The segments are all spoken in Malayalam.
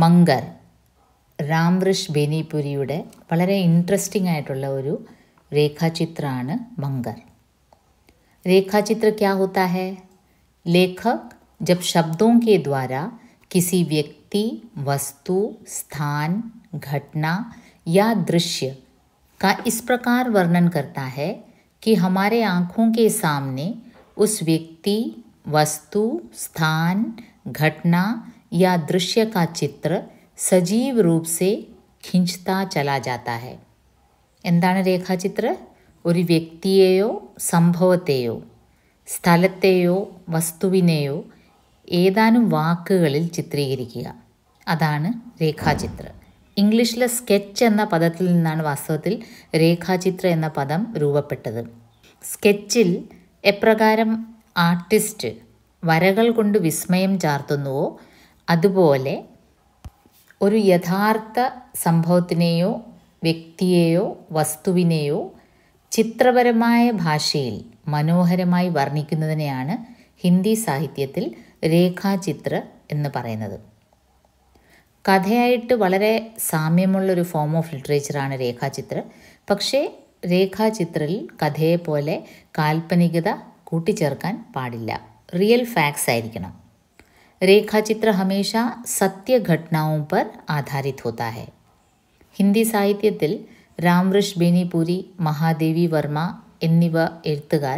മങ്കർ രാംറിഷ് ബേനിപുരിയുടെ വളരെ ഇൻട്രസ്റ്റിംഗ് ആയിട്ടുള്ള ഒരു രേഖാചിത്രമാണ് മങ്കർ रेखाचित्र क्या होता है लेखक जब शब्दों के द्वारा किसी व्यक्ति वस्तु स्थान घटना या दृश्य का इस प्रकार वर्णन करता है कि हमारे आँखों के सामने उस व्यक्ति वस्तु स्थान घटना या दृश्य का चित्र सजीव रूप से ഹിഞ്ചിത്താ चला जाता है എന്താണ് രേഖാചിത്ര ഒരു വ്യക്തിയെയോ സംഭവത്തെയോ സ്ഥലത്തെയോ വസ്തുവിനെയോ ഏതാനും വാക്കുകളിൽ ചിത്രീകരിക്കുക അതാണ് രേഖാചിത്ര ഇംഗ്ലീഷിലെ സ്കെച്ച് എന്ന പദത്തിൽ നിന്നാണ് വാസ്തവത്തിൽ രേഖാചിത്ര എന്ന പദം രൂപപ്പെട്ടത് സ്കെച്ചിൽ എപ്രകാരം ആർട്ടിസ്റ്റ് വരകൾ കൊണ്ട് വിസ്മയം ചാർത്തുന്നുവോ അതുപോലെ ഒരു യഥാർത്ഥ സംഭവത്തിനെയോ വ്യക്തിയെയോ വസ്തുവിനെയോ ചിത്രപരമായ ഭാഷയിൽ മനോഹരമായി വർണ്ണിക്കുന്നതിനെയാണ് ഹിന്ദി സാഹിത്യത്തിൽ രേഖാചിത്ര എന്ന് പറയുന്നത് കഥയായിട്ട് വളരെ സാമ്യമുള്ളൊരു ഫോം ഓഫ് ലിറ്ററേച്ചറാണ് രേഖാചിത്ര പക്ഷേ രേഖാചിത്രയിൽ കഥയെപ്പോലെ കാൽപ്പനികത കൂട്ടിച്ചേർക്കാൻ പാടില്ല റിയൽ ഫാക്ട്സ് ആയിരിക്കണം रेखाचित्र हमेशा सत्य घटनाओं पर आधारित होता है साहित्य दिल രാംവൃഷ് ബേനിപുരി മഹാദേവി വർമ്മ എന്നിവ എഴുത്തുകാർ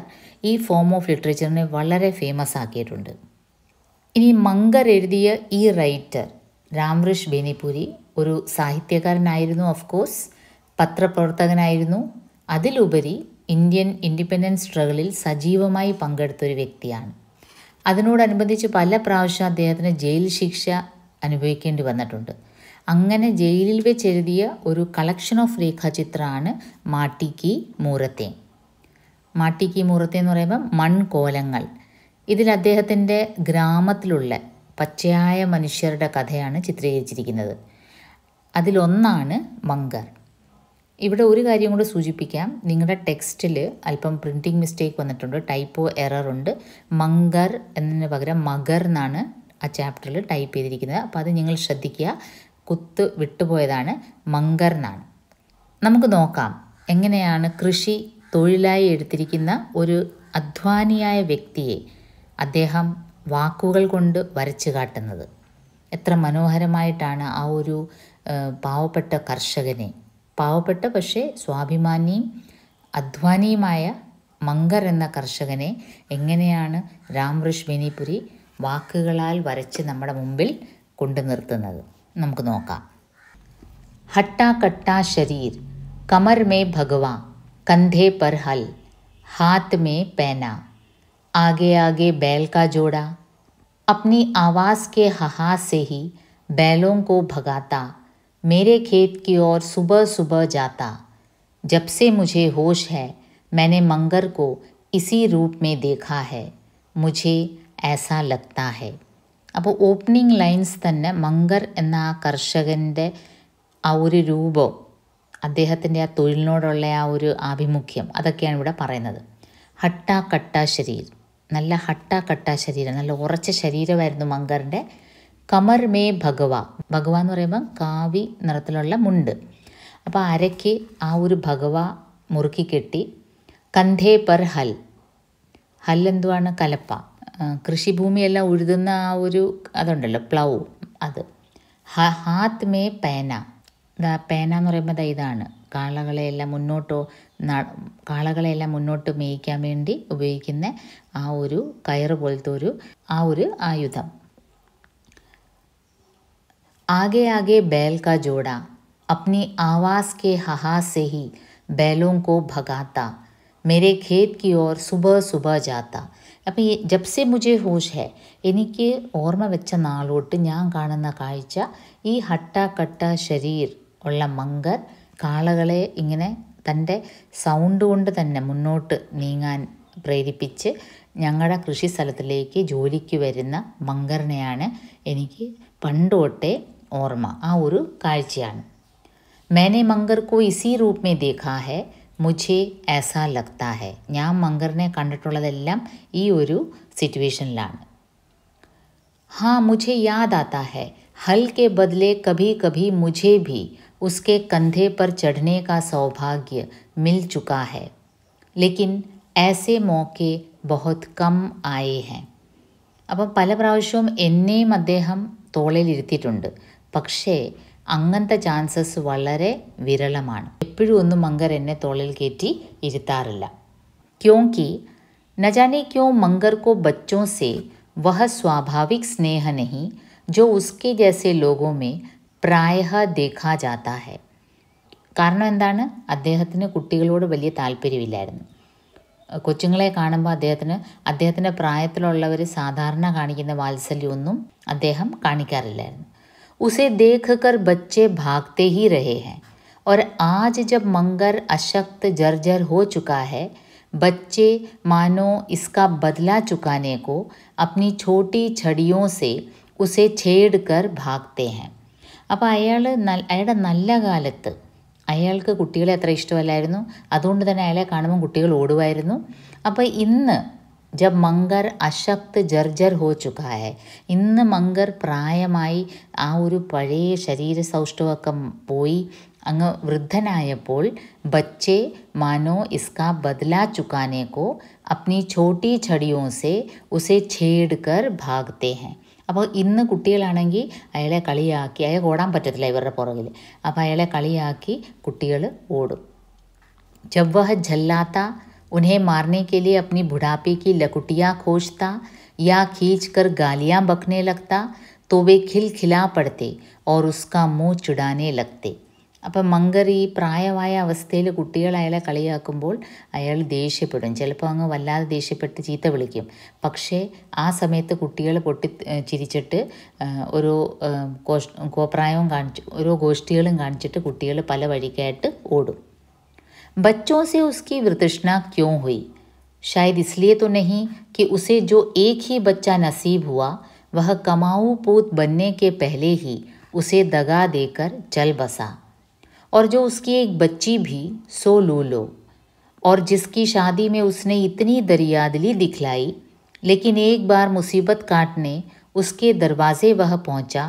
ഈ ഫോം ഓഫ് ലിറ്ററേച്ചറിനെ വളരെ ഫേമസ് ആക്കിയിട്ടുണ്ട് ഇനി മങ്കർ എഴുതിയ ഈ റൈറ്റർ രാംവൃഷ് ബേനിപുരി ഒരു സാഹിത്യകാരനായിരുന്നു ഓഫ് കോഴ്സ് പത്രപ്രവർത്തകനായിരുന്നു അതിലുപരി ഇന്ത്യൻ ഇൻഡിപെൻഡൻസ് സ്ട്രഗിളിൽ സജീവമായി പങ്കെടുത്തൊരു വ്യക്തിയാണ് അതിനോടനുബന്ധിച്ച് പല പ്രാവശ്യം അദ്ദേഹത്തിന് ജയിൽ ശിക്ഷ അനുഭവിക്കേണ്ടി വന്നിട്ടുണ്ട് അങ്ങനെ ജയിലിൽ വെച്ച് എഴുതിയ ഒരു കളക്ഷൻ ഓഫ് രേഖാചിത്രമാണ് മാട്ടിക്കി മൂറത്തെ മാട്ടിക്കി മൂറത്തെ എന്ന് പറയുമ്പോൾ മൺകോലങ്ങൾ ഇതിൽ അദ്ദേഹത്തിൻ്റെ ഗ്രാമത്തിലുള്ള പച്ചയായ മനുഷ്യരുടെ കഥയാണ് ചിത്രീകരിച്ചിരിക്കുന്നത് അതിലൊന്നാണ് മങ്കർ ഇവിടെ ഒരു കാര്യം കൂടെ സൂചിപ്പിക്കാം നിങ്ങളുടെ ടെക്സ്റ്റിൽ അല്പം പ്രിൻറ്റിംഗ് മിസ്റ്റേക്ക് വന്നിട്ടുണ്ട് ടൈപ്പോ എറർ ഉണ്ട് മങ്കർ എന്നതിന് പകരം മകർ എന്നാണ് ആ ചാപ്റ്ററിൽ ടൈപ്പ് ചെയ്തിരിക്കുന്നത് അപ്പോൾ അത് നിങ്ങൾ ശ്രദ്ധിക്കുക കുത്ത് വിട്ടുപോയതാണ് മങ്കർ എന്നാണ് നമുക്ക് നോക്കാം എങ്ങനെയാണ് കൃഷി തൊഴിലായി എടുത്തിരിക്കുന്ന ഒരു അധ്വാനിയായ വ്യക്തിയെ അദ്ദേഹം വാക്കുകൾ കൊണ്ട് വരച്ചു കാട്ടുന്നത് എത്ര മനോഹരമായിട്ടാണ് ആ ഒരു പാവപ്പെട്ട കർഷകനെ പാവപ്പെട്ട പക്ഷേ സ്വാഭിമാനിയും അധ്വാനിയുമായ മങ്കർ എന്ന കർഷകനെ എങ്ങനെയാണ് രാംറിഷ് ബെനിപുരി വാക്കുകളാൽ വരച്ച് നമ്മുടെ മുമ്പിൽ കൊണ്ടു നിർത്തുന്നത് നമുക്ക് നോക്കാം ഹട്ട കട്ട ശരീർ കമർ മേ ഭഗവാ കന്ധേ പർ ഹൽ ഹാത്ത് മേ പേന ആകെ ആകെ बैल का जोड़ा अपनी आवाज़ के हाहा से ही बैलों को भगाता मेरे खेत की ओर सुबह सुबह जाता जब से मुझे होश है मैंने मंगर को इसी रूप में देखा है मुझे ऐसा लगता है അപ്പോൾ ഓപ്പണിംഗ് ലൈൻസ് തന്നെ മങ്കർ എന്ന ആ കർഷകൻ്റെ ആ ഒരു രൂപം അദ്ദേഹത്തിൻ്റെ ആ തൊഴിലിനോടുള്ള ആ ഒരു ആഭിമുഖ്യം അതൊക്കെയാണ് ഇവിടെ പറയുന്നത് ഹട്ട കട്ട ശരീർ നല്ല ഹട്ട കട്ട ശരീരം നല്ല ഉറച്ച ശരീരമായിരുന്നു മങ്കറിൻ്റെ കമർ മേ ഭഗവ ഭഗവ എന്ന് പറയുമ്പം കാവി നിറത്തിലുള്ള മുണ്ട് അപ്പോൾ അരയ്ക്ക് ആ ഒരു ഭഗവ മുറുക്കി കെട്ടി കന്ധേ പെർ ഹൽ ഹൽ എന്തുവാണ് കലപ്പ കൃഷിഭൂമിയെല്ലാം ഉഴുതുന്ന ആ ഒരു അതുണ്ടല്ലോ പ്ലൗ അത് ഹാത്ത് മേ പേന ദാ പേന എന്ന് പറയുമ്പോൾ ദാ ഇതാണ് കാളകളെയെല്ലാം മുന്നോട്ടോ കാളകളെയെല്ലാം മുന്നോട്ട് മേയിക്കാൻ വേണ്ടി ഉപയോഗിക്കുന്ന ആ ഒരു കയറ് പോലത്തെ ഒരു ആ ഒരു ആയുധം आगे आगे बैल का जोड़ा अपनी आवाज़ के हाहा से ही बैलों को भगाता मेरे खेत की ओर സുബഹ സുബഹ ജാത്ത അപ്പം ഈ ജബ്സെ മുജെ ഹോഷ് ഹെ എനിക്ക് ഓർമ്മ വെച്ച നാളോട്ട് ഞാൻ കാണുന്ന കാഴ്ച ഈ ഹട്ട കട്ട ശരീർ ഉള്ള മങ്കർ കാളകളെ ഇങ്ങനെ തൻ്റെ സൗണ്ട് കൊണ്ട് തന്നെ മുന്നോട്ട് നീങ്ങാൻ പ്രേരിപ്പിച്ച് ഞങ്ങളുടെ കൃഷി സ്ഥലത്തിലേക്ക് ജോലിക്ക് വരുന്ന മങ്കറിനെയാണ് എനിക്ക് പണ്ടോട്ടേ ओर्म आ मैंने मंगर को इसी रूप में देखा है मुझे ऐसा लगता है या मंगर ने ईर सिचुएशन हाँ मुझे याद आता है हल के बदले कभी कभी मुझे भी उसके कंधे पर चढ़ने का सौभाग्य मिल चुका है लेकिन ऐसे मौके बहुत कम आए हैं अब पल प्रावश्यम अद्हम तोलिटे പക്ഷേ അങ്ങന്ത ചാൻസസ് വല്ലരെ വിരളമാണ് എപ്പോഴും മംഗർ എന്ന തോളിൽ കേറ്റി ഇരിത്താറില്ല കാരണം ഞാനെ അറിയാഞ്ഞിട്ട് മംഗർ കോ കുട്ടോസേ വഹ സ്വാഭാവിക് സ്നേഹം નહીં जो उसके जैसे लोगों में प्रायः देखा जाता है कारण എന്താണ് അദ്ദേഹത്തിന് കുട്ടികളോട് വലിയ താൽപര്യമില്ലായിരുന്നു കൊച്ചുകളെ കാണുമ്പോൾ അദ്ദേഹത്തിന് അദ്ദേഹത്തിന് प्रायത്ര ഉള്ളവര സാധാരണ കാണിക്കുന്ന വാത്സല്യം ഒന്നും അദ്ദേഹം കാണിക്കാറില്ല उसे देखकर बच्चे भागते ही रहे हैं और आज जब मंगर अशक्त जर्जर हो चुका है बच्चे मानो इसका बदला चुकाने को अपनी छोटी छड़ियों से उसे छेड़ कर भागते हैं अब अया नाल अल्प अयाल्क कुटिक्ष अद अया का कुछ अब इन जब മങ്കർ അശക്ത് ജർജർ ഹോ ചുക്കാ ഹെ ഇന്ന് മങ്കർ പ്രായമായി ആ ഒരു പഴയ ശരീര സൗഷ്ഠവൊക്കെ പോയി അങ്ങ് വൃദ്ധനായപ്പോൾ बच्चे मानो इसका बदला चुकाने को अपनी छोटी छड़ियों से उसे छेड़कर भागते हैं അപ്പോൾ ഇന്ന് കുട്ടികളാണെങ്കിൽ അയാളെ കളിയാക്കി അയാൾക്ക് ഓടാൻ പറ്റത്തില്ല ഇവരുടെ പുറകിൽ അപ്പോൾ അയാളെ കളിയാക്കി കുട്ടികൾ ഓടും ജവ്വഹ ജല്ലാത്ത उन्हें मारने के लिए अपनी बुढ़ापे की लकुटियाँ खोजता या खींच कर गालियाँ बकने लगता तो वे खिलखिला पड़ते और उसका मुंह ചുടാനേ लगते അപ്പം മങ്കർ ഈ പ്രായമായ അവസ്ഥയിൽ കുട്ടികൾ അയാളെ കളിയാക്കുമ്പോൾ അയാൾ ദേഷ്യപ്പെടും ചിലപ്പോൾ അങ്ങ് വല്ലാതെ ദേഷ്യപ്പെട്ട് ചീത്ത വിളിക്കും പക്ഷേ ആ സമയത്ത് കുട്ടികൾ പൊട്ടി ചിരിച്ചിട്ട് ഓരോ കോപ്രായവും കാണിച്ച് ഓരോ ഗോഷ്ഠികളും കാണിച്ചിട്ട് കുട്ടികൾ പല വഴിക്കായിട്ട് ഓടും बच्चों से उसकी वृतृष्णा क्यों हुई शायद इसलिए तो नहीं कि उसे जो एक ही बच्चा नसीब हुआ वह कमाऊ पूत बनने के पहले ही उसे दगा देकर चल बसा और जो उसकी एक बच्ची भी सो लो लो और जिसकी शादी में उसने इतनी दरियादली दिखलाई लेकिन एक बार मुसीबत काटने उसके दरवाजे वह पहुंचा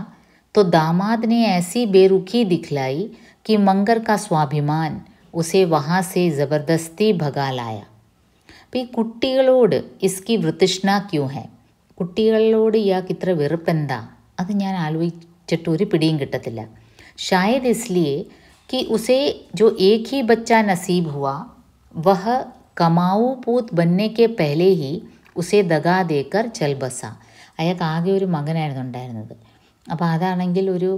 तो दामाद ने ऐसी बेरुखी दिखलाई कि मंगर का स्वाभिमान ഉസെ വഹാസെ ജബർദസ്തി ഭഗാലായ അപ്പം ഈ കുട്ടികളോട് ഇസ്കി വൃത്തിഷ്ണ ക്യൂ ഹെ കുട്ടികളോട് ഇയാൾക്ക് ഇത്ര വെറുപ്പെന്താ അത് ഞാൻ ആലോചിച്ചിട്ട് ഒരു പിടിയും കിട്ടത്തില്ല ഷായദ് ഇസ്ലിയെ കി ഉസെ ജോ ഏക് ഹി ബച്ച നസീബ് ഹുവ വഹ കമാവു പൂത്ത് ബന്നയ്ക്ക് പെഹലെ ഹി ഉസെ ദഗാ ദേക്കർ ചൽബസ അയാൾക്ക് ആകെ ഒരു മകനായിരുന്നു ഉണ്ടായിരുന്നത് അപ്പോൾ അതാണെങ്കിൽ ഒരു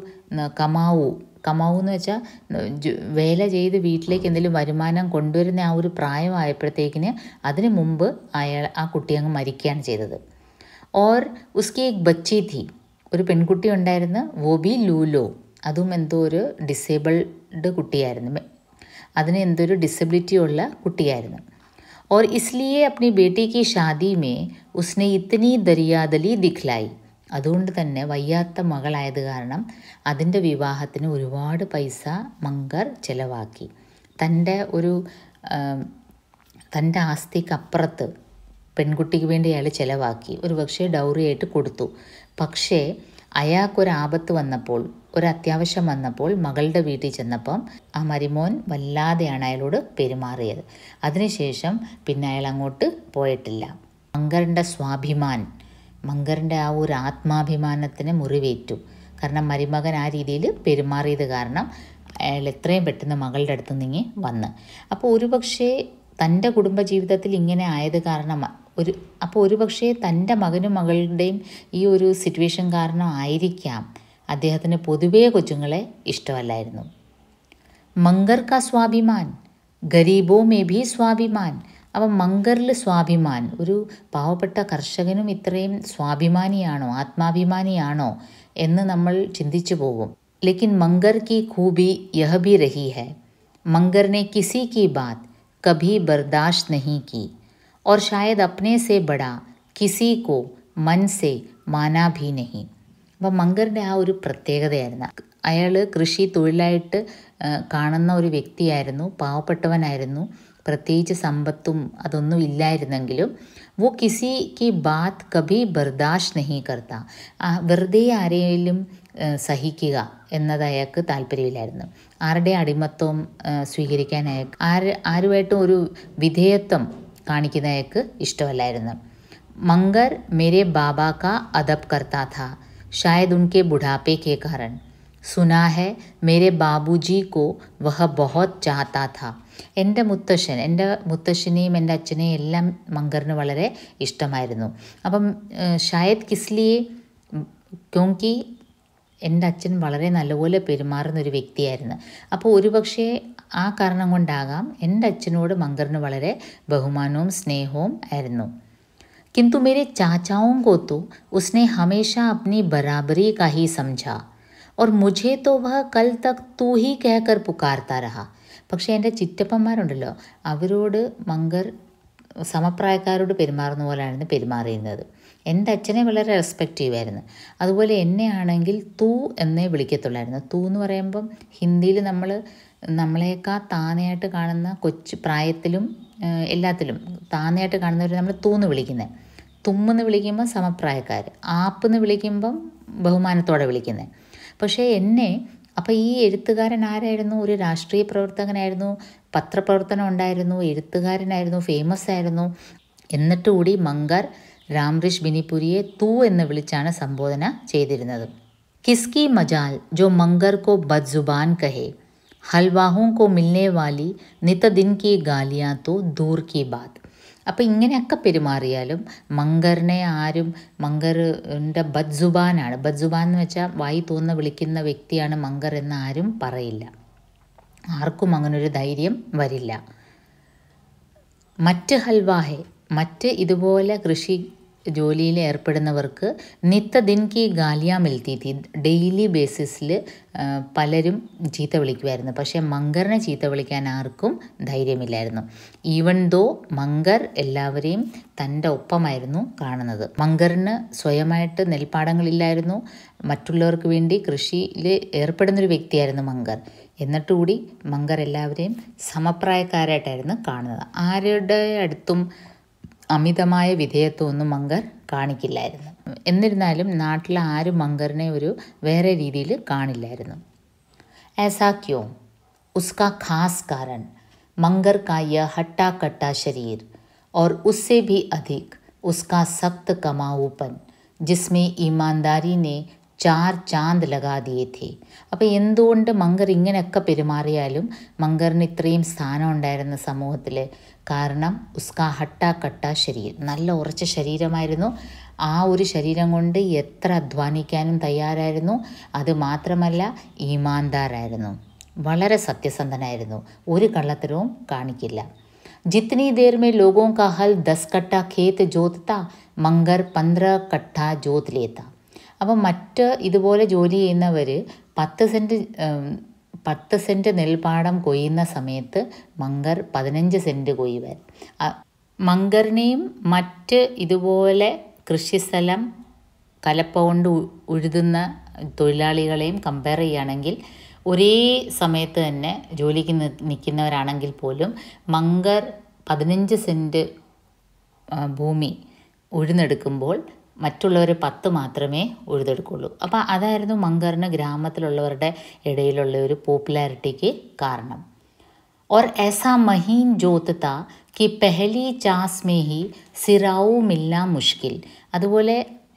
കമാവു കമാവു എന്ന് വെച്ചാൽ വേല ചെയ്ത് വീട്ടിലേക്ക് എന്തെങ്കിലും വരുമാനം കൊണ്ടുവരുന്ന ആ ഒരു പ്രായമായപ്പോഴത്തേക്കിന് അതിന് മുമ്പ് അയാൾ ആ കുട്ടി അങ്ങ് മരിക്കുകയാണ് ചെയ്തത് ഓർ ഉസ്കി ബച്ചി തീ ഒരു പെൺകുട്ടി ഉണ്ടായിരുന്നു വോബി ലൂലോ അതും എന്തോ ഒരു ഡിസേബിൾഡ് കുട്ടിയായിരുന്നു അതിന് എന്തൊരു ഡിസബിലിറ്റി ഉള്ള കുട്ടിയായിരുന്നു ഓർ ഇസ്ലിയെ അപ്നി ബേട്ടിക്ക് കി ഷാദി മേ ഉസ്നെ ഇത്തനി ദരിയാദലി ദിഖ്ലായി അതുകൊണ്ട് തന്നെ വയ്യാത്ത മകളായത് കാരണം അതിൻ്റെ വിവാഹത്തിന് ഒരുപാട് പൈസ മങ്കർ ചിലവാക്കി തൻ്റെ ഒരു തൻ്റെ ആസ്തിക്കപ്പുറത്ത് പെൺകുട്ടിക്ക് വേണ്ടി അയാൾ ചിലവാക്കി ഒരു പക്ഷേ ഡൗറിയായിട്ട് കൊടുത്തു പക്ഷേ അയാൾക്കൊരാപത്ത് വന്നപ്പോൾ ഒരു അത്യാവശ്യം വന്നപ്പോൾ മകളുടെ വീട്ടിൽ ചെന്നപ്പം ആ മരിമോൻ വല്ലാതെയാണ് അയാളോട് പെരുമാറിയത് അതിനുശേഷം പിന്നെ അയാൾ അങ്ങോട്ട് പോയിട്ടില്ല മങ്കറിൻ്റെ സ്വാഭിമാൻ മങ്കറിൻ്റെ ആ ഒരു ആത്മാഭിമാനത്തിന് മുറിവേറ്റു കാരണം മരുമകൻ ആ രീതിയിൽ പെരുമാറിയത് കാരണം അയാൾ എത്രയും പെട്ടെന്ന് മകളുടെ അടുത്ത് നീങ്ങി വന്ന് അപ്പോൾ ഒരുപക്ഷേ തൻ്റെ കുടുംബജീവിതത്തിൽ ഇങ്ങനെ ആയത് കാരണം ഒരു അപ്പോൾ ഒരുപക്ഷേ തൻ്റെ മകനും മകളുടെയും ഈ ഒരു സിറ്റുവേഷൻ കാരണം ആയിരിക്കാം അദ്ദേഹത്തിന് പൊതുവേ കൊച്ചുങ്ങളെ ഇഷ്ടമല്ലായിരുന്നു മങ്കർക്ക കാ സ്വാഭിമാൻ ഗരീബോ മേ ബി സ്വാഭിമാൻ അപ്പം മങ്കറിൽ സ്വാഭിമാൻ ഒരു പാവപ്പെട്ട കർഷകനും ഇത്രയും സ്വാഭിമാനിയാണോ ആത്മാഭിമാനിയാണോ എന്ന് നമ്മൾ ചിന്തിച്ചു പോകും ലേക്കിൻ മങ്കർ കി ഖൂബി യഹ ബി രഹി ഹെ മങ്കറിനെ കിസി കി ബാത് കഭി कभी നഹി കി ഓർ ഷായദ് शायद अपने से കിസി കോ को मन മാനാ ഭീ നഹി അപ്പം മങ്കറിൻ്റെ ആ ഒരു പ്രത്യേകതയായിരുന്നു അയാൾ കൃഷി തൊഴിലായിട്ട് കാണുന്ന ഒരു വ്യക്തിയായിരുന്നു പാവപ്പെട്ടവനായിരുന്നു പ്രത്യേകിച്ച് സമ്പത്തും അതൊന്നും ഇല്ലായിരുന്നെങ്കിലും വോ കിസി കി ബാത്ത് കബി ബർദാഷ് നഹി കർത്ത വെറുതെ ആരെയും സഹിക്കുക എന്നത് അയാൾക്ക് താല്പര്യമില്ലായിരുന്നു ആരുടെ അടിമത്വം സ്വീകരിക്കാൻ അയാൾക്ക് ആര് ആരുമായിട്ടും ഒരു വിധേയത്വം കാണിക്കുന്ന അയാൾക്ക് ഇഷ്ടമല്ലായിരുന്നു മങ്കർ മേരെ ബാബാക്ക അദബ് अदब करता था शायद उनके बुढ़ापे के സുനാ ഹെ മേരെ ബാബുജി കോ വഹ ബഹോത് ചാത്താ ഥാ എൻ്റെ മുത്തശ്ശൻ എൻ്റെ മുത്തശ്ശനെയും എൻ്റെ അച്ഛനെയും എല്ലാം മങ്കറിന് വളരെ ഇഷ്ടമായിരുന്നു അപ്പം ഷായദ് കിസ്ലിയെ ക്യോങ്കി എൻ്റെ അച്ഛൻ വളരെ നല്ലപോലെ പെരുമാറുന്ന ഒരു വ്യക്തിയായിരുന്നു അപ്പോൾ ഒരുപക്ഷേ ആ കാരണം കൊണ്ടാകാം എൻ്റെ അച്ഛനോട് മങ്കറിന് വളരെ ബഹുമാനവും സ്നേഹവും ആയിരുന്നു കിന്തു മേരെ ചാച്ചാവും കോത്തു ഉസ്നെ ഹമേഷ അപ്നി ബരാബറി കാഹി का और മുജേ തോ വഹ കൽ തക് തൂ ഹി കേക്കർ പുക്കാർത്താ രഹ പക്ഷേ എൻ്റെ ചിറ്റപ്പന്മാരുണ്ടല്ലോ അവരോട് മങ്കർ സമപ്രായക്കാരോട് പെരുമാറുന്ന പോലെയായിരുന്നു പെരുമാറിയിരുന്നത് എൻ്റെ അച്ഛനെ വളരെ റെസ്പെക്റ്റ് ചെയ്യുമായിരുന്നു അതുപോലെ എന്നെ ആണെങ്കിൽ തൂ എന്നേ വിളിക്കത്തുള്ളായിരുന്നു തൂ എന്ന് പറയുമ്പം ഹിന്ദിയിൽ നമ്മൾ നമ്മളെക്കാൾ താനയായിട്ട് കാണുന്ന കൊച്ചു പ്രായത്തിലും എല്ലാത്തിലും താനയായിട്ട് കാണുന്നവർ നമ്മൾ തൂന്ന് വിളിക്കുന്നത് തുമ്മെന്ന് വിളിക്കുമ്പോൾ സമപ്രായക്കാർ ആപ്പെന്ന് വിളിക്കുമ്പം ബഹുമാനത്തോടെ വിളിക്കുന്നത് പക്ഷേ എന്നെ അപ്പോൾ ഈ എഴുത്തുകാരൻ ആരായിരുന്നു ഒരു രാഷ്ട്രീയ പ്രവർത്തകനായിരുന്നു പത്രപ്രവർത്തനം ഉണ്ടായിരുന്നു എഴുത്തുകാരനായിരുന്നു ഫേമസ് ആയിരുന്നു എന്നിട്ട് കൂടി മങ്കാർ രാംറിഷ് ബിനിപുരിയെ തൂ എന്ന് വിളിച്ചാണ് സംബോധന ചെയ്തിരുന്നത് കിസ്കി മജാൽ ജോ മങ്കർ കോ ബദ്സുബാൻ കഹേ ഹൽവാഹും കോ മിൽനെ വാലി നിതദിൻ ദിൻ കി ഗാലിയാ തോ ദൂർ കി ബാത് അപ്പോൾ ഇങ്ങനെയൊക്കെ പെരുമാറിയാലും മങ്കറിനെ ആരും മങ്കറിൻ്റെ ബദ്സുബാനാണ് ബദ്സുബാൻ എന്ന് വെച്ചാൽ വായി തോന്ന വിളിക്കുന്ന വ്യക്തിയാണ് മങ്കർ എന്ന് ആരും പറയില്ല ആർക്കും അങ്ങനൊരു ധൈര്യം വരില്ല മറ്റ് ഹൽവാഹെ മറ്റ് ഇതുപോലെ കൃഷി ജോലിയിൽ ഏർപ്പെടുന്നവർക്ക് നിത്യദിൻ കി ഗാലിയ മിൽത്തി ഡെയിലി ബേസിസിൽ പലരും ചീത്ത വിളിക്കുമായിരുന്നു പക്ഷേ മങ്കറിനെ ചീത്ത വിളിക്കാൻ ആർക്കും ധൈര്യമില്ലായിരുന്നു ഈവൻ ദോ മങ്കർ എല്ലാവരെയും തൻ്റെ ഒപ്പമായിരുന്നു കാണുന്നത് മങ്കറിന് സ്വയമായിട്ട് നെൽപ്പാടങ്ങളില്ലായിരുന്നു മറ്റുള്ളവർക്ക് വേണ്ടി കൃഷിയിൽ ഏർപ്പെടുന്നൊരു വ്യക്തിയായിരുന്നു മങ്കർ എന്നിട്ടുകൂടി മങ്കർ എല്ലാവരെയും സമപ്രായക്കാരായിട്ടായിരുന്നു കാണുന്നത് ആരുടെ അടുത്തും അമിതമായ വിധേയത്വമൊന്നും മങ്കർ കാണിക്കില്ലായിരുന്നു എന്നിരുന്നാലും നാട്ടിൽ ആരും മങ്കറിനെ ഒരു വേറെ രീതിയിൽ കാണില്ലായിരുന്നു ऐसा क्यों उसका खास कारण मंगर का यह हट्टा कट्टा शरीर और उससे भी अधिक उसका सख्त कमाऊपन जिसमें ईमानदारी ने ചാർ ചാന്ത് ലഗാതിയേത്തി അപ്പോൾ എന്തുകൊണ്ട് മങ്കർ ഇങ്ങനെയൊക്കെ പെരുമാറിയാലും മങ്കറിന് ഇത്രയും സ്ഥാനം ഉണ്ടായിരുന്ന സമൂഹത്തിൽ കാരണം ഉസ്കാ ഹട്ട കട്ട ശരീരം നല്ല ഉറച്ച ശരീരമായിരുന്നു ആ ഒരു ശരീരം കൊണ്ട് എത്ര അധ്വാനിക്കാനും തയ്യാറായിരുന്നു അത് മാത്രമല്ല ഈമാന്താരായിരുന്നു വളരെ സത്യസന്ധനായിരുന്നു ഒരു കള്ളത്തരവും കാണിക്കില്ല ജിത്നി ദേർമേ ലോകോ കാ ദസ് കട്ട ഖേത്ത് ജോത്തത്ത മങ്കർ പന്ത്ര കട്ട ജോത്ത് ലേത്ത അപ്പം മറ്റ് ഇതുപോലെ ജോലി ചെയ്യുന്നവർ പത്ത് സെൻറ്റ് പത്ത് സെൻറ്റ് നെൽപ്പാടം കൊയ്യുന്ന സമയത്ത് മങ്കർ പതിനഞ്ച് സെൻറ്റ് കൊയ്യുവാൻ മങ്കറിനെയും മറ്റ് ഇതുപോലെ കൃഷിസ്ഥലം കലപ്പ കൊണ്ട് ഉഴുതുന്ന തൊഴിലാളികളെയും കമ്പയർ ചെയ്യുകയാണെങ്കിൽ ഒരേ സമയത്ത് തന്നെ ജോലിക്ക് നിൽക്കുന്നവരാണെങ്കിൽ പോലും മങ്കർ പതിനഞ്ച് സെൻറ്റ് ഭൂമി ഉഴുന്നെടുക്കുമ്പോൾ മറ്റുള്ളവർ പത്ത് മാത്രമേ ഉഴുതെടുക്കുള്ളൂ അപ്പോൾ അതായിരുന്നു മങ്കറിന് ഗ്രാമത്തിലുള്ളവരുടെ ഇടയിലുള്ള ഒരു പോപ്പുലാരിറ്റിക്ക് കാരണം ഓർ ऐसा महीन ജ്യോത്ത കി कि पहली സിറാവുമില്ല में ही सिराऊ मिलना मुश्किल അതുപോലെ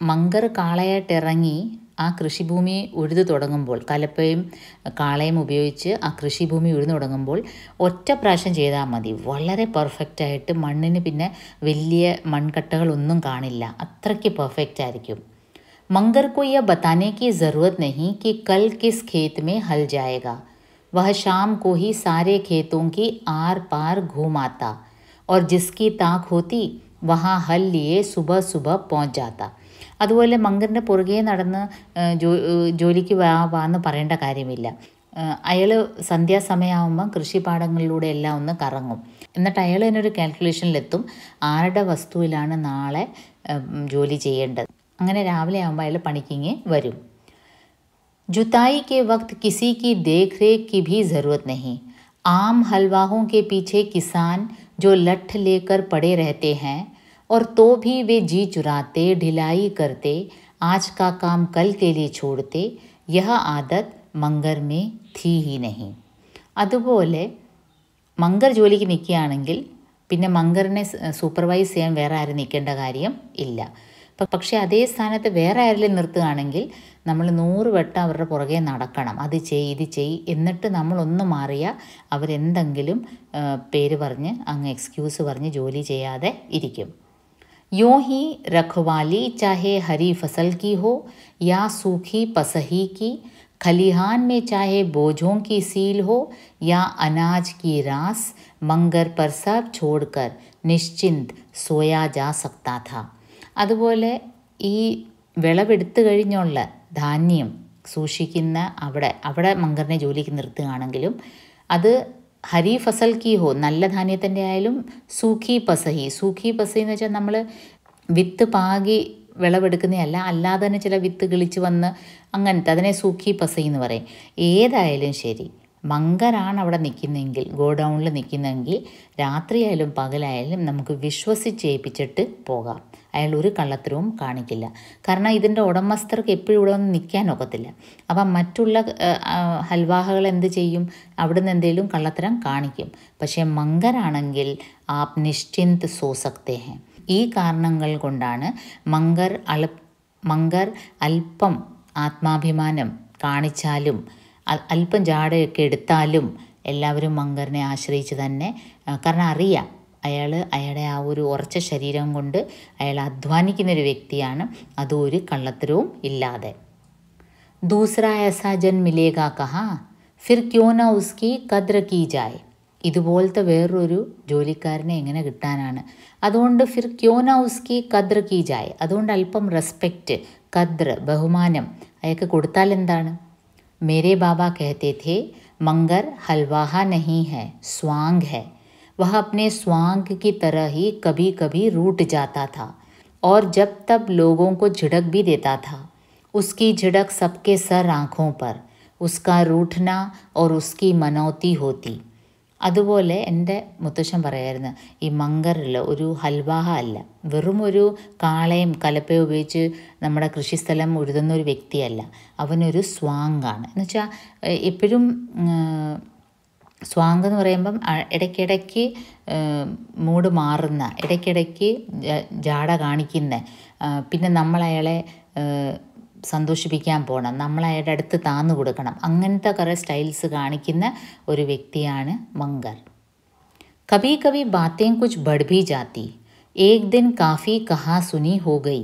മങ്കർ കാളയായിട്ടിറങ്ങി ఆ కృషి భూమిని ఊరు తొడగుంపాల్ కలపeyim కాళేం ఉపయోగించి ఆ కృషి భూమిని ఊరు తొడగుంపాల్ ఉత్త ప్రాషం చేదామది వల్లరే పర్ఫెక్ట్ అయ్యిట్ మన్నని పినే వెల్లే మణ్ కట్టలు ഒന്നും గానిల్లా అత్రకి పర్ఫెక్ట్ ആയിരിക്കും మంగర్ కోయయ్ బతనేకి జరూర్త్ నహీ కి కల్ kis کھیత్ మే హల్ జాయేగా వహ షామ్ కో హి సారే کھیతుంకి ఆర్ పార్ ఘోమాతా ఔర్ jiski taank hoti waha hal liye subah subah ponch jata അതുപോലെ മങ്കറിൻ്റെ പുറകെ നടന്ന് ജോലിക്ക് വാ വാന്ന് പറയേണ്ട കാര്യമില്ല അയാൾ സന്ധ്യാസമയമാകുമ്പം പാടങ്ങളിലൂടെ എല്ലാം ഒന്ന് കറങ്ങും എന്നിട്ട് അയാൾ തന്നെ ഒരു കാൽക്കുലേഷനിലെത്തും ആരുടെ വസ്തുവിലാണ് നാളെ ജോലി ചെയ്യേണ്ടത് അങ്ങനെ രാവിലെ ആകുമ്പോൾ അയാൾ പണിക്കിങ്ങി വരും ജുതായി के वक्त किसी की देखरेख की भी ज़रूरत नहीं आम हलवाहों के पीछे किसान जो लठ लेकर पड़े रहते हैं और तो भी वे जी चुराते ढिलाई करते आज का काम कल के लिए छोड़ते यह ആദത്ത് മങ്കർ മേ തീ ഹി നഹി അതുപോലെ മങ്കർ ജോലിക്ക് നിൽക്കുകയാണെങ്കിൽ പിന്നെ മങ്കറിനെ സൂപ്പർവൈസ് ചെയ്യാൻ വേറെ ആരും നിൽക്കേണ്ട കാര്യം ഇല്ല പക്ഷേ അതേ സ്ഥാനത്ത് വേറെ ആരെങ്കിലും നിർത്തുകയാണെങ്കിൽ നമ്മൾ നൂറ് വട്ടം അവരുടെ പുറകെ നടക്കണം അത് ചെയ് ഇത് ചെയ് എന്നിട്ട് നമ്മളൊന്ന് മാറിയാൽ അവരെന്തെങ്കിലും പേര് പറഞ്ഞ് അങ്ങ് എക്സ്ക്യൂസ് പറഞ്ഞ് ജോലി ചെയ്യാതെ ഇരിക്കും यूं ही रखवाली चाहे हरी फसल की हो या सूखी पसही की खलिहान में चाहे बोझों की सील हो या अनाज की रास മങ്കർ पर सब छोड़कर നിശ്ചിന്ത് സോയാ ജാ സക്താ ഥ അതുപോലെ ഈ വിളവെടുത്തു കഴിഞ്ഞുള്ള ധാന്യം സൂക്ഷിക്കുന്ന അവിടെ അവിടെ മങ്കറിനെ ജോലിക്ക് നിർത്തുകയാണെങ്കിലും അത് ഹരി ഫസൽ കി ഹോ നല്ല ധാന്യത്തിൻ്റെ ആയാലും സൂഖി പസഹി സൂഖി പസഹി എന്ന് വെച്ചാൽ നമ്മൾ വിത്ത് പാകി വിളവെടുക്കുന്നതല്ല അല്ലാതെ തന്നെ ചില വിത്ത് കിളിച്ച് വന്ന് അങ്ങനത്തെ അതിനെ സൂഖി പസഹി എന്ന് പറയും ഏതായാലും ശരി മങ്കരാണ് അവിടെ നിൽക്കുന്നതെങ്കിൽ ഗോഡൗണിൽ നിൽക്കുന്നതെങ്കിൽ രാത്രിയായാലും പകലായാലും നമുക്ക് വിശ്വസിച്ച് ഏൽപ്പിച്ചിട്ട് പോകാം അയാൾ ഒരു കള്ളത്തരവും കാണിക്കില്ല കാരണം ഇതിൻ്റെ ഉടമസ്ഥർക്ക് എപ്പോഴും ഇവിടെ ഒന്നും ഒക്കത്തില്ല അപ്പം മറ്റുള്ള ഹൽവാഹകൾ എന്ത് ചെയ്യും നിന്ന് എന്തെങ്കിലും കള്ളത്തരം കാണിക്കും പക്ഷേ മങ്കരാണെങ്കിൽ ആപ് നിശ്ചിന്ത് സോ ഈ കാരണങ്ങൾ കൊണ്ടാണ് മങ്കർ അല മങ്കർ അല്പം ആത്മാഭിമാനം കാണിച്ചാലും അല്പം ജാടയൊക്കെ എടുത്താലും എല്ലാവരും മങ്കറിനെ ആശ്രയിച്ച് തന്നെ കാരണം അറിയാം അയാൾ അയാളുടെ ആ ഒരു ഉറച്ച ശരീരം കൊണ്ട് അയാൾ അധ്വാനിക്കുന്ന ഒരു വ്യക്തിയാണ് അതും ഒരു കള്ളത്തരവും ഇല്ലാതെ ദൂസറ ഐസാ ജൻ കഹ ഫിർ ക്യോന ഉസ്കി കദ്ര കീ ജായ് ഇതുപോലത്തെ വേറൊരു ജോലിക്കാരനെ എങ്ങനെ കിട്ടാനാണ് അതുകൊണ്ട് ഫിർ ക്യോന ഉസ്കി കദ്ര കീ ജായ് അതുകൊണ്ട് അല്പം റെസ്പെക്റ്റ് കദ്ര ബഹുമാനം അയാൾക്ക് കൊടുത്താൽ എന്താണ് മേരെ ബാബ കഹത്തെ थे मंगर हलवाहा नहीं है स्वांग है वह अपने स्वांग की तरह ही कभी कभी रूट जाता था और जब तब लोगों को झिड़क भी देता था उसकी झिड़क सबके सर आँखों पर उसका रूठना और उसकी मनौती होती അതുപോലെ എൻ്റെ മുത്തശ്ശൻ പറയായിരുന്നു ഈ മങ്കറിൽ ഒരു ഹൽവാഹ അല്ല വെറും ഒരു കാളയും കലപ്പയും ഉപയോഗിച്ച് നമ്മുടെ കൃഷിസ്ഥലം ഉഴുതുന്ന ഒരു വ്യക്തിയല്ല അവനൊരു സ്വാങ്ങാണ് എന്നുവെച്ചാൽ എപ്പോഴും സ്വാങ് എന്ന് പറയുമ്പം ഇടയ്ക്കിടയ്ക്ക് മൂഡ് മാറുന്ന ഇടയ്ക്കിടയ്ക്ക് ജാട കാണിക്കുന്ന പിന്നെ നമ്മളയാളെ സന്തോഷിപ്പിക്കാൻ പോകണം നമ്മളയാളുടെ അടുത്ത് താന്നു കൊടുക്കണം അങ്ങനത്തെ കുറേ സ്റ്റൈൽസ് കാണിക്കുന്ന ഒരു വ്യക്തിയാണ് മങ്കർ കവി കവി ബാത്തേം കുച്ച് ബഡ്ബി ജാത്തി ഏക് ദിൻ കാഫി കഹാ സുനി ഹോ ഗൈ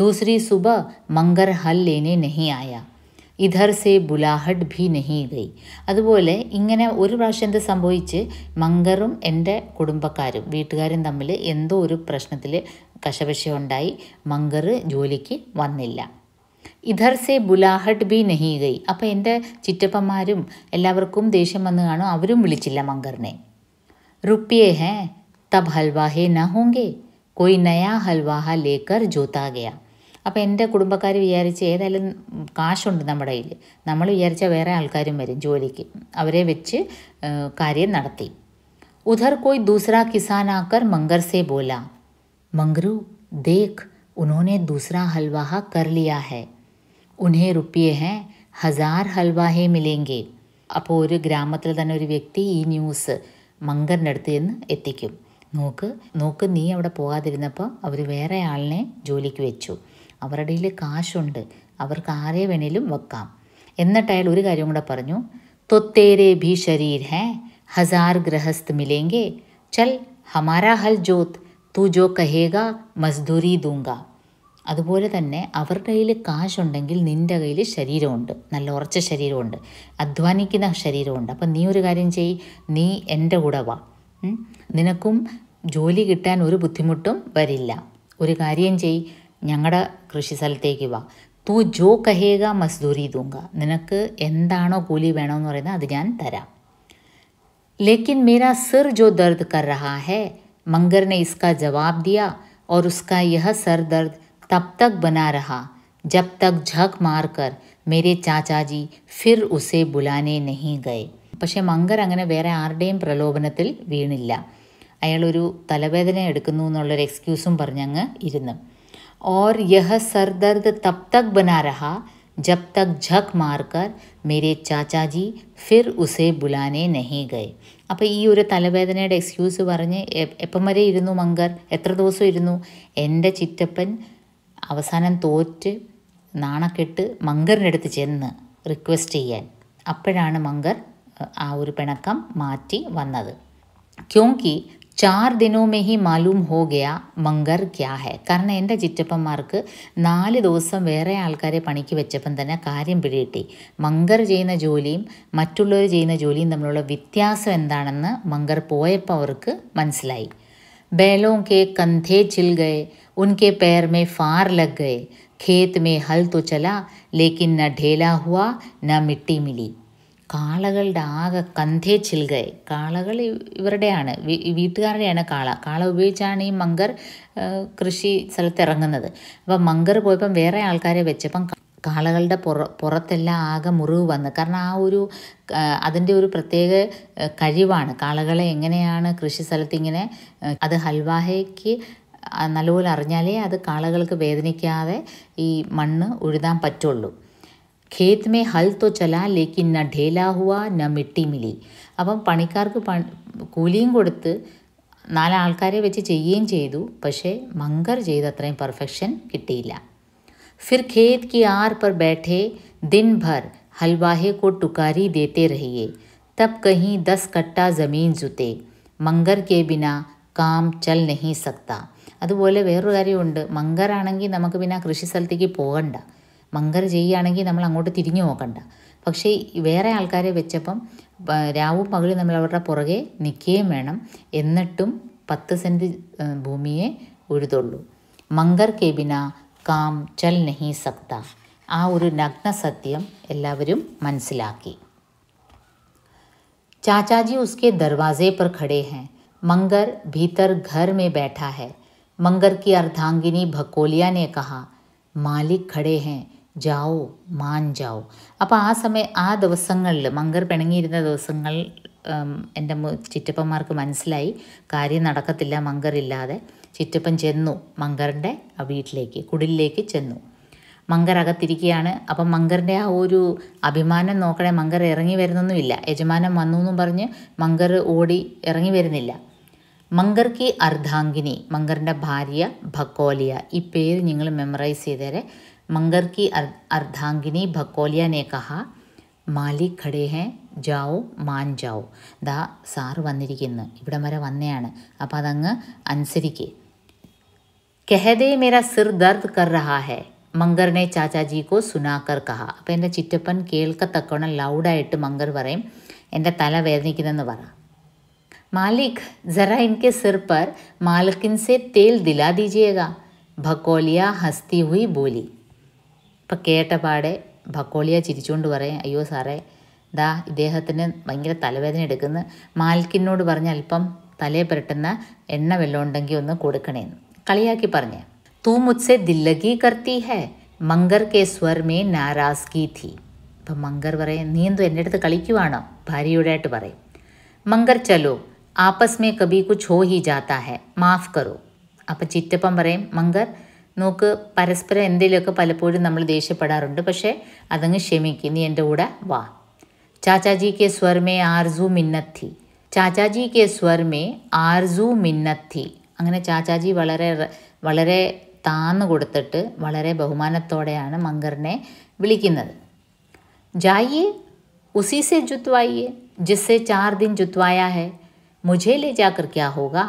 ദൂസരി സുബ മങ്കർ ഹൽ ലേനെ നഹി ആയാ ഇധർ സേ ബുലാഹഡ് ഭി നഹി ഗൈ അതുപോലെ ഇങ്ങനെ ഒരു പ്രാവശ്യം എന്ത് സംഭവിച്ച് മങ്കറും എൻ്റെ കുടുംബക്കാരും വീട്ടുകാരും തമ്മിൽ എന്തോ ഒരു പ്രശ്നത്തിൽ കശപശയുണ്ടായി മങ്കർ ജോലിക്ക് വന്നില്ല ഇധർ സേ ബുലാഹഡ് ബി നഹി ഗൈ അപ്പോൾ എൻ്റെ ചിറ്റപ്പന്മാരും എല്ലാവർക്കും ദേഷ്യം വന്ന് കാണും അവരും വിളിച്ചില്ല മങ്കറിനെ റുപ്പിയേ ഹേ തബ് ഹൽവാഹേ നഹോങ്കേ കൊയ് നയാ ഹൽവാഹ ലേക്കർ ജോത്താകയാ അപ്പോൾ എൻ്റെ കുടുംബക്കാർ വിചാരിച്ച് ഏതായാലും കാശുണ്ട് നമ്മുടെ കയ്യിൽ നമ്മൾ വിചാരിച്ചാൽ വേറെ ആൾക്കാരും വരും ജോലിക്ക് അവരെ വെച്ച് കാര്യം നടത്തി ഉധർ കോയ് ദൂസറ കിസാനാക്കർ മംഗർ സേ ബോല मंगरू देख उन्होंने दूसरा हलवाहा कर लिया है ഉൻഹെ റുപ്പിയെ ഹെ ഹസാർ ഹൽവാഹേ മിലേങ്കെ അപ്പോൾ ഒരു ഗ്രാമത്തിൽ തന്നെ ഒരു വ്യക്തി ഈ ന്യൂസ് മങ്കറിൻ്റെ അടുത്ത് നിന്ന് എത്തിക്കും നോക്ക് നോക്ക് നീ അവിടെ പോകാതിരുന്നപ്പോൾ അവർ വേറെ ആളിനെ ജോലിക്ക് വെച്ചു അവരുടെ കയ്യിൽ കാശുണ്ട് അവർക്ക് ആരെ വേണേലും വെക്കാം എന്നിട്ട് അയാൾ ഒരു കാര്യം കൂടെ പറഞ്ഞു തൊത്തേരെ ഭീ ശരീർ ഹേ ഹസാർ ഗ്രഹസ്ഥ മിലേങ്കെ ചൽ ഹമാരാ ഹൽ ജോത്ത് തൂ ജോ കഹേക മസ്ദൂരി ദൂങ്ക അതുപോലെ തന്നെ അവരുടെ കയ്യിൽ കാശുണ്ടെങ്കിൽ നിൻ്റെ കയ്യിൽ ശരീരമുണ്ട് നല്ല ഉറച്ച ശരീരമുണ്ട് അധ്വാനിക്കുന്ന ശരീരമുണ്ട് അപ്പം നീ ഒരു കാര്യം ചെയ് നീ എൻ്റെ കൂടെ വാ നിനക്കും ജോലി കിട്ടാൻ ഒരു ബുദ്ധിമുട്ടും വരില്ല ഒരു കാര്യം ചെയ് ഞങ്ങളുടെ കൃഷി സ്ഥലത്തേക്ക് വാ തൂ ജോ കഹേക മസ്ദൂരി ദൂങ്ക നിനക്ക് എന്താണോ കൂലി വേണമെന്ന് പറയുന്നത് അത് ഞാൻ തരാം ലേക്കിൻ മേരാ സിർ ജോ ദർദ് കർ രഹാ ഹെ മങ്കറിനെ ഇസ്ക ജവാബ് ദിയ ഓർ ഉസ്ക യഹ സർ ദർദ് तब തക് ബനാ रहा जब തക് ഝക് മാർക്കർ മേരെ ചാച്ചാജി ഫിർ ഉസെ फिर നെഹി बुलाने പക്ഷെ മങ്കർ അങ്ങനെ വേറെ ആരുടെയും പ്രലോഭനത്തിൽ വീണില്ല അയാളൊരു തലവേദന എടുക്കുന്നു എന്നുള്ളൊരു എക്സ്ക്യൂസും പറഞ്ഞങ്ങ് ഇരുന്നു और यह सरदर्द तब तक बना रहा जब तक झक मारकर मेरे चाचा जी फिर उसे बुलाने नहीं गए അപ്പോൾ ഈ ഒരു തലവേദനയുടെ എക്സ്ക്യൂസ് പറഞ്ഞ് എപ്പം വരെ ഇരുന്നു മങ്കർ എത്ര ദിവസം ഇരുന്നു എൻ്റെ ചിറ്റപ്പൻ അവസാനം തോറ്റ് നാണക്കെട്ട് മങ്കറിൻ്റെ അടുത്ത് ചെന്ന് റിക്വസ്റ്റ് ചെയ്യാൻ അപ്പോഴാണ് മങ്കർ ആ ഒരു പിണക്കം മാറ്റി വന്നത് ക്യോങ്കി ചാർ ദിനോ മെഹി മാലൂം ഹോ ഗയ മംഗർ ക്യാ ഹെ കാരണം എൻ്റെ ചിറ്റപ്പന്മാർക്ക് നാല് ദിവസം വേറെ ആൾക്കാരെ പണിക്ക് വെച്ചപ്പം തന്നെ കാര്യം പിടികിട്ടി മംഗർ ചെയ്യുന്ന ജോലിയും മറ്റുള്ളവർ ചെയ്യുന്ന ജോലിയും തമ്മിലുള്ള വ്യത്യാസം എന്താണെന്ന് മംഗർ പോയപ്പോൾ അവർക്ക് മനസ്സിലായി ബേലോ കെ കന്ധേ ചിൽ गए ഉൻകെ पैर में फार लग गए खेत में हल तो चला लेकिन न ढेला हुआ न मिट्टी കാളകളുടെ ആകെ കന്ധേ ചിൽകൈ കാളകൾ ഇവരുടെയാണ് വീട്ടുകാരുടെയാണ് കാള കാള ഉപയോഗിച്ചാണ് ഈ മങ്കർ കൃഷി സ്ഥലത്ത് ഇറങ്ങുന്നത് അപ്പം മങ്കർ പോയപ്പം വേറെ ആൾക്കാരെ വെച്ചപ്പം കാളകളുടെ പുറ പുറത്തെല്ലാം ആകെ മുറിവ് വന്ന് കാരണം ആ ഒരു അതിൻ്റെ ഒരു പ്രത്യേക കഴിവാണ് കാളകളെ എങ്ങനെയാണ് കൃഷി സ്ഥലത്ത് ഇങ്ങനെ അത് ഹൽവാഹയ്ക്ക് നല്ലപോലെ അറിഞ്ഞാലേ അത് കാളകൾക്ക് വേദനിക്കാതെ ഈ മണ്ണ് ഉഴുതാൻ പറ്റുള്ളൂ खेत में हल तो चला लेकिन न ढेला हुआ न मिट्टी मिली അപ്പം പണിക്കാർക്ക് കൂലിയും കൊടുത്ത് നാലാൾക്കാരെ വെച്ച് ചെയ്യുകയും ചെയ്തു പക്ഷേ മങ്കർ ചെയ്ത് അത്രയും പെർഫെക്ഷൻ കിട്ടിയില്ല ഫിർ ഖേത് കി ആർ പർ ബേഠേ ദിൻ ഭർ ഹൽവാഹെ കോ ടുക്കാരി ദേത്തേ റഹിയേ തപ് कहीं ദസ് കട്ട ജമീൻ ജുത്തെ മങ്കർ കെ ബിന കാം ചൽ നഹി സക്ത അതുപോലെ വേറൊരു കാര്യമുണ്ട് മങ്കറാണെങ്കിൽ നമുക്ക് പിന്നെ കൃഷി സ്ഥലത്തേക്ക് പോകണ്ട മങ്കർ ചെയ്യുകയാണെങ്കിൽ നമ്മൾ അങ്ങോട്ട് തിരിഞ്ഞു നോക്കണ്ട പക്ഷേ വേറെ ആൾക്കാരെ വെച്ചപ്പം രാവും പകലും നമ്മൾ അവരുടെ പുറകെ നിൽക്കുകയും വേണം എന്നിട്ടും പത്ത് സെൻറ്റ് ഭൂമിയെ ഉഴുതുള്ളൂ മങ്കർ കേബിന കാം ചൽ നഹി സക്ത ആ ഒരു നഗ്ന സത്യം എല്ലാവരും മനസ്സിലാക്കി चाचाजी उसके दरवाजे पर खड़े हैं मंगर भीतर घर में बैठा है मंगर की अर्धांगिनी भकोलिया ने कहा मालिक खड़े हैं ജാവോ മാൻ ജാവോ അപ്പോൾ ആ സമയം ആ ദിവസങ്ങളിൽ മങ്കർ പിണങ്ങിയിരുന്ന ദിവസങ്ങൾ എൻ്റെ ചിറ്റപ്പന്മാർക്ക് മനസ്സിലായി കാര്യം നടക്കത്തില്ല മങ്കറില്ലാതെ ചിറ്റപ്പൻ ചെന്നു മങ്കറിൻ്റെ ആ വീട്ടിലേക്ക് കുടിലേക്ക് ചെന്നു മങ്കർ അകത്തിരിക്കുകയാണ് അപ്പം മങ്കറിൻ്റെ ആ ഒരു അഭിമാനം നോക്കണേ മങ്കർ ഇറങ്ങി വരുന്നൊന്നുമില്ല യജമാനം വന്നു എന്നും പറഞ്ഞ് മങ്കർ ഓടി ഇറങ്ങി വരുന്നില്ല മങ്കർക്ക് അർദ്ധാംഗിനി മങ്കറിൻ്റെ ഭാര്യ ഭക്കോലിയ ഈ പേര് നിങ്ങൾ മെമ്മറൈസ് ചെയ്തേരെ मंगर की अर्धांगिनी भकोलिया ने कहा മാലിക് ഖടേ ഹേ ജാവോ മാൻ ജാവോ ദാ സാറ് വന്നിരിക്കുന്നു ഇവിടം വരെ വന്നെയാണ് അപ്പോൾ അതങ്ങ് അനുസരിക്കേ കെഹദേ മേര സിർ ദർദ് കർ റഹാ ഹെ മങ്കറിനെ ചാച്ചാജി കോ സുനാക്കർ കഹ അപ്പോൾ എൻ്റെ ചിറ്റപ്പൻ കേൾക്കത്തക്കോണം ലൗഡായിട്ട് മങ്കർ പറയും എൻ്റെ തല വേദനിക്കുന്നെന്ന് പറ മാലിക് ജറ ഇൻകെ സിർ പർ മാലിക്കിൻ സെ തേൽ ദിലാ ദീജിയേഗ ഭക്കോലിയ ഹസ്തി ഹുയി ബോലി ഇപ്പം കേട്ട പാടെ ഭക്കോളിയ ചിരിച്ചുകൊണ്ട് പറയും അയ്യോ സാറേ ദാ ഇദ്ദേഹത്തിന് ഭയങ്കര തലവേദന എടുക്കുന്ന മാൽക്കിനോട് പറഞ്ഞ അല്പം തലയെ പുരട്ടുന്ന എണ്ണ വെള്ളം ഉണ്ടെങ്കിൽ ഒന്ന് കൊടുക്കണേന്ന് കളിയാക്കി പറഞ്ഞ് തൂ മുത്സെ ദില്ലഗി കർത്തി ഹേ മങ്കർ കെ നാരാസ് നാരാസ്ഗി ധി അപ്പം മങ്കർ പറയും നീ എന്തോ എൻ്റെ അടുത്ത് കളിക്കുവാണോ ആയിട്ട് പറയും മങ്കർ ചലോ ആപ്പസ്മേ കബി കുച്ച് ഹോ ഹി ജാത്ത ഹെ മാഫ് കറോ അപ്പം ചിറ്റപ്പം പറയും മങ്കർ നോക്ക് പരസ്പരം എന്തെങ്കിലുമൊക്കെ പലപ്പോഴും നമ്മൾ ദേഷ്യപ്പെടാറുണ്ട് പക്ഷേ അതങ്ങ് ക്ഷമിക്കും നീ എൻ്റെ കൂടെ വാ ചാച്ചാജി കെ സ്വരമേ ആർസു മിന്നത്തി ചാച്ചാജി കെ സ്വരമേ ആർസു മിന്നത്തി അങ്ങനെ ചാച്ചാജി വളരെ വളരെ താന്നു കൊടുത്തിട്ട് വളരെ ബഹുമാനത്തോടെയാണ് മങ്കറിനെ വിളിക്കുന്നത് ജായിയെ ഉസീസെ ജുത്വായിയെ ജിസ്സെ ചാർ ദിൻ ജുത്വായാ ഹെ മുझे ले जाकर क्या होगा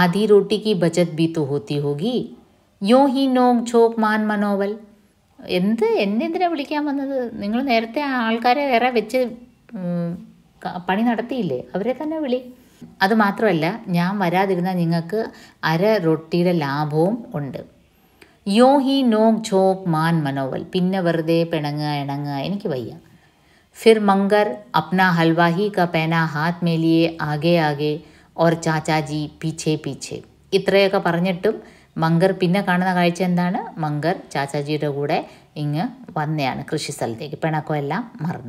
आधी रोटी की बचत भी तो होती होगी യോ ഹി നോങ് ചോക് മാൻ മനോവൽ എന്ത് എന്നെന്തിനാണ് വിളിക്കാൻ വന്നത് നിങ്ങൾ നേരത്തെ ആൾക്കാരെ വേറെ വെച്ച് പണി നടത്തിയില്ലേ അവരെ തന്നെ വിളി അത് മാത്രമല്ല ഞാൻ വരാതിരുന്ന നിങ്ങൾക്ക് അര റൊട്ടിയുടെ ലാഭവും ഉണ്ട് യോ ഹി നോങ് ചോക് മാൻ മനോവൽ പിന്നെ വെറുതെ പിണങ്ങുക ഇണങ്ങുക എനിക്ക് വയ്യ ഫിർ മങ്കർ അപ്ന ഹൽവാഹി ക പേന ഹാത്ത് മേലിയെ ആകെ ആകെ ഓർ ചാച്ചാജി പീച്ചേ പീച്ചേ ഇത്രയൊക്കെ പറഞ്ഞിട്ടും मंगर पीने काणना काഴ്ച എന്താണ് മംഗർ चाचाജിട കൂടെ ഇങ്ങ് വന്നയാണ് കൃഷി സ്ഥലത്തെ പെണക്കോ എല്ലാം മരും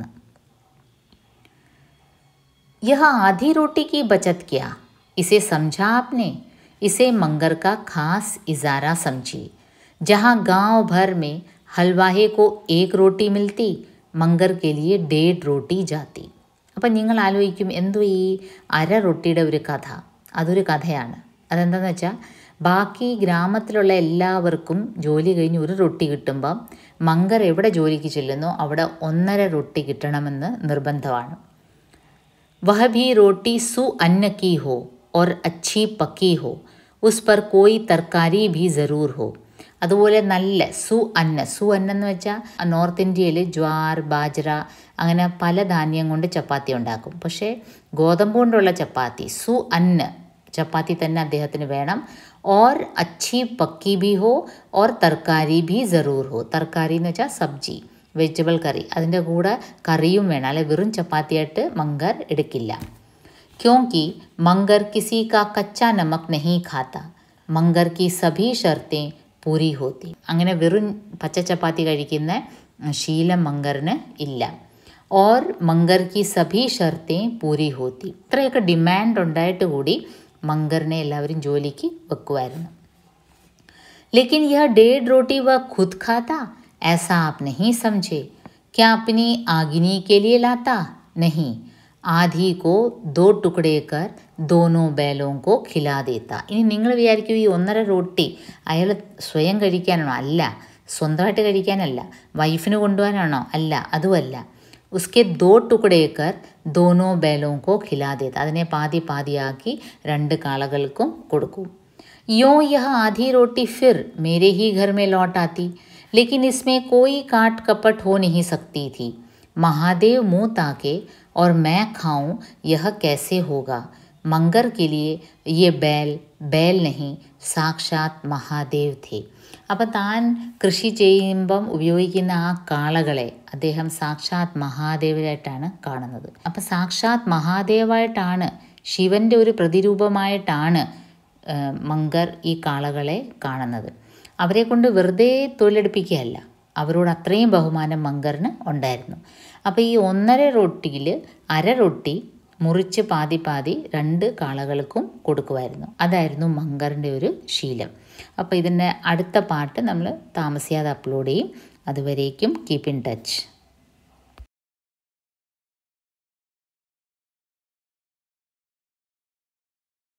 ইহা आधी रोटी की बचत किया इसे समझा आपने इसे मंगर का खास इजारा समझिए जहां गांव भर में हलवाहे को एक रोटी मिलती मंगर के लिए डेढ़ रोटी जाती அப்ப നിങ്ങൾ അലോയിക്കും എന്തോ ഈ അര റോട്ടിയുടെ ഒരു കഥ അതൊരു കഥയാണ് അതെന്നാ വെച്ചാൽ ബാക്കി ഗ്രാമത്തിലുള്ള എല്ലാവർക്കും ജോലി കഴിഞ്ഞ് ഒരു റൊട്ടി കിട്ടുമ്പം മങ്കർ എവിടെ ജോലിക്ക് ചെല്ലുന്നു അവിടെ ഒന്നര റൊട്ടി കിട്ടണമെന്ന് നിർബന്ധമാണ് വഹ റോട്ടി സു അന്നക്കി ഹോ ഓർ അച്ചി പക്കി ഹോ ഉസ് പർ കോയി തർക്കാരി ഭി ജറൂർ ഹോ അതുപോലെ നല്ല സു അന്ന സു അന്ന എന്ന് വെച്ചാൽ നോർത്ത് ഇന്ത്യയിൽ ജ്വാർ ബാജ്ര അങ്ങനെ പല ധാന്യം കൊണ്ട് ചപ്പാത്തി ഉണ്ടാക്കും പക്ഷേ ഗോതമ്പ് കൊണ്ടുള്ള ചപ്പാത്തി സു അന്ന ചപ്പാത്തി തന്നെ അദ്ദേഹത്തിന് വേണം और अच्छी पक्की भी हो और तरकारी भी ज़रूर हो तरकारी എന്ന് വെച്ചാൽ സബ്ജി വെജിറ്റബിൾ കറി അതിൻ്റെ കൂടെ കറിയും വേണം അല്ലെ വെറും ചപ്പാത്തിയായിട്ട് മങ്കർ എടുക്കില്ല ക്യോങ്കി മങ്കർ കിസി കാ കച്ച നമക് നഹി ഖാത്ത മങ്കർ കി സഭി ഷർത്തേ പൂരി ഹോത്തി അങ്ങനെ വെറും പച്ച ചപ്പാത്തി കഴിക്കുന്ന ശീലം മങ്കറിന് ഇല്ല ഓർ മങ്കർ കി സഭി ഷർത്തേ പൂരി ഹോത്തി ഇത്രയൊക്കെ ഡിമാൻഡ് ഉണ്ടായിട്ട് കൂടി മങ്കറിനെ എല്ലാവരും ജോലിക്ക് വെക്കുമായിരുന്നു लेकिन यह डेढ़ റോട്ടി വ ഖുദ് ഖാത്ത ऐसा ആപ് നഹി समझे क्या अपनी आगिनी के लिए लाता ആധി കോ ദോ ടുക്കടേ കർ ദോനോ ബേലോം കോ ഖിലാദേത്ത ഇനി നിങ്ങൾ വിചാരിക്കും ഈ ഒന്നര റോട്ടി അയാൾ സ്വയം കഴിക്കാനാണോ അല്ല സ്വന്തമായിട്ട് കഴിക്കാനല്ല വൈഫിന് കൊണ്ടുപോകാനാണോ അല്ല അതുമല്ല ഉസ്കെ ദോ ടുക്കടേ കർ दोनों बैलों को खिला देता അതിനെ പാതി പാതിയാക്കി രണ്ട് को കൊടുക്കും യോ यह आधी रोटी फिर मेरे ही घर में लौट आती लेकिन इसमें कोई काट कपट हो नहीं सकती थी महादेव मुँह ताके और मैं खाऊं यह कैसे होगा मंगर के लिए ये बैल बैल नहीं साक्षात महादेव थे അപ്പം താൻ കൃഷി ചെയ്യുമ്പം ഉപയോഗിക്കുന്ന ആ കാളകളെ അദ്ദേഹം സാക്ഷാത് മഹാദേവരായിട്ടാണ് കാണുന്നത് അപ്പം സാക്ഷാത് മഹാദേവായിട്ടാണ് ശിവൻ്റെ ഒരു പ്രതിരൂപമായിട്ടാണ് മങ്കർ ഈ കാളകളെ കാണുന്നത് അവരെ കൊണ്ട് വെറുതെ തൊഴിലെടുപ്പിക്കുകയല്ല അവരോട് അത്രയും ബഹുമാനം മങ്കറിന് ഉണ്ടായിരുന്നു അപ്പോൾ ഈ ഒന്നര റൊട്ടിയിൽ അര റൊട്ടി മുറിച്ച് പാതി പാതി രണ്ട് കാളകൾക്കും കൊടുക്കുമായിരുന്നു അതായിരുന്നു മങ്കറിൻ്റെ ഒരു ശീലം അപ്പോൾ ഇതിൻ്റെ അടുത്ത പാട്ട് നമ്മൾ താമസിയാതെ അപ്ലോഡ് ചെയ്യും അതുവരേക്കും കീപ്പ് ഇൻ ടച്ച്